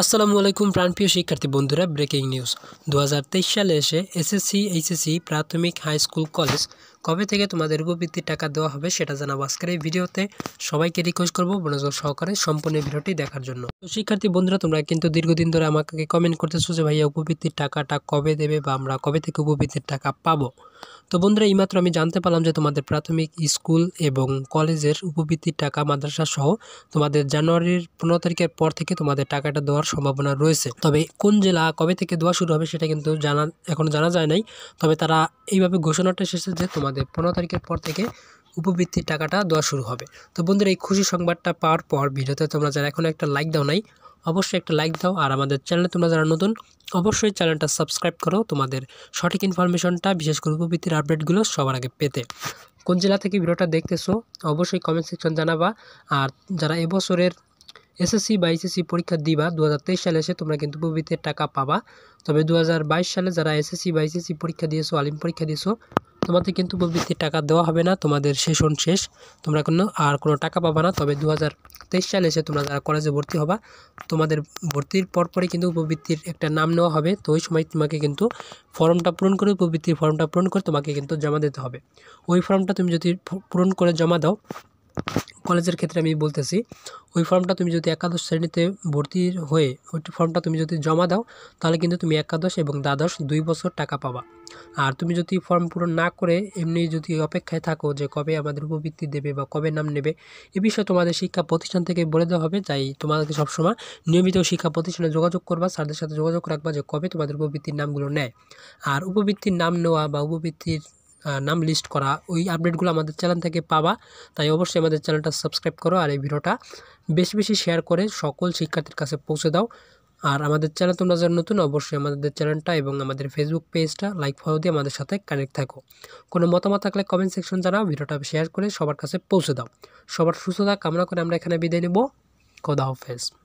আসসালামু আলাইকুম প্রাণপ্রিয় শিক্ষার্থী বন্ধুরা ব্রেকিং নিউজ দু সালে এসে এসএসসি এইচএসসি প্রাথমিক হাই স্কুল কলেজ কবে থেকে তোমাদের উপবৃত্তির টাকা দেওয়া হবে সেটা জানাবো আজকের এই ভিডিওতে সবাইকে রিকোয়েস্ট করবো মনোযোগ সহকারে সম্পূর্ণ ভিডিওটি দেখার জন্য তো শিক্ষার্থী বন্ধুরা তোমরা কিন্তু দীর্ঘদিন ধরে আমাকে কমেন্ট করতেছো যে ভাইয়া উপবৃত্তির টাকাটা কবে দেবে বা আমরা কবে থেকে উপবৃত্তির টাকা পাবো তো বন্ধুরা এইমাত্র আমি জানতে পারলাম যে তোমাদের প্রাথমিক স্কুল এবং কলেজের উপবৃত্তির টাকা মাদ্রাসা সহ তোমাদের জানুয়ারির পনেরো তারিখের পর থেকে তোমাদের টাকাটা দেওয়ার সম্ভাবনা রয়েছে তবে কোন জেলা কবে থেকে দেওয়া শুরু হবে সেটা কিন্তু জানা এখনও জানা যায় নাই তবে তারা এইভাবে ঘোষণাটা এসেছে যে তোমাদের পনেরো তারিখের পর থেকে উপবৃত্তির টাকাটা দেওয়া শুরু হবে তো বন্ধুরা এই খুশি সংবাদটা পাওয়ার পর ভিডিওতে তোমরা যারা এখন একটা লাইক দাও নাই অবশ্যই একটা লাইক দাও আর আমাদের চ্যানেলে তোমরা যারা নতুন অবশ্যই চ্যানেলটা সাবস্ক্রাইব করো তোমাদের সঠিক ইনফরমেশনটা বিশেষ করে উপবৃত্তির আপডেটগুলো সবার আগে পেতে কোন জেলা থেকে ভিডিওটা দেখতেছো অবশ্যই কমেন্ট সেকশন জানাবা আর যারা এবছরের এসএসসি বা এসএসসি পরীক্ষা দিবা দু সালে এসে তোমরা কিন্তু উপবৃত্তির টাকা পাবা তবে দু সালে যারা এসএসসি বা এসএসসি পরীক্ষা দিয়েছো আলিম পরীক্ষা দিয়েছো তোমাদের কিন্তু উপবৃত্তির টাকা দেওয়া হবে না তোমাদের সেশন শেষ তোমরা কোনো আর কোনো টাকা পাবা না তবে দু সালে এসে তোমরা যারা কলেজে ভর্তি হবা তোমাদের ভর্তির পরপরে কিন্তু উপবৃত্তির একটা নাম নেওয়া হবে তো ওই সময় তোমাকে কিন্তু ফর্মটা পূরণ করে উপবৃত্তির ফর্মটা পূরণ করে তোমাকে কিন্তু জমা দিতে হবে ওই ফর্মটা তুমি যদি পূরণ করে জমা দাও কলেজের ক্ষেত্রে আমি বলতেছি ওই ফর্মটা তুমি যদি একাদশ শ্রেণীতে ভর্তি হয়ে ওই ফর্মটা তুমি যদি জমা দাও তাহলে কিন্তু তুমি একাদশ এবং দ্বাদশ দুই বছর টাকা পাবা আর তুমি যদি ফর্ম পূরণ না করে এমনি যদি অপেক্ষায় থাকো যে কবে আমাদের উপবৃত্তি দেবে বা কবে নাম নেবে এ বিষয়ে তোমাদের শিক্ষা প্রতিষ্ঠান থেকে বলে দেওয়া হবে যাই তোমাদেরকে সবসময় নিয়মিত শিক্ষা প্রতিষ্ঠানে যোগাযোগ করবা স্যারদের সাথে যোগাযোগ রাখবা যে কবে তোমাদের উপবৃত্তির নামগুলো নেয় আর উপবৃত্তির নাম নেওয়া বা উপবৃত্তির নাম লিস্ট করা ওই আপডেটগুলো আমাদের চ্যানেল থেকে পাবা তাই অবশ্যই আমাদের চ্যানেলটা সাবস্ক্রাইব করো আর এই ভিডিওটা বেশি বেশি শেয়ার করে সকল শিক্ষার্থীর কাছে পৌঁছে দাও আর আমাদের চ্যানেল তোমরা যারা নতুন অবশ্যই আমাদের চ্যানেলটা এবং আমাদের ফেসবুক পেজটা লাইক ফলো দিয়ে আমাদের সাথে কানেক্ট থাকো কোনো মতামত থাকলে কমেন্ট সেকশন জানাও ভিডিওটা শেয়ার করে সবার কাছে পৌঁছে দাও সবার সুস্থতা কামনা করে আমরা এখানে বিদায় নেব খোদা হাফেজ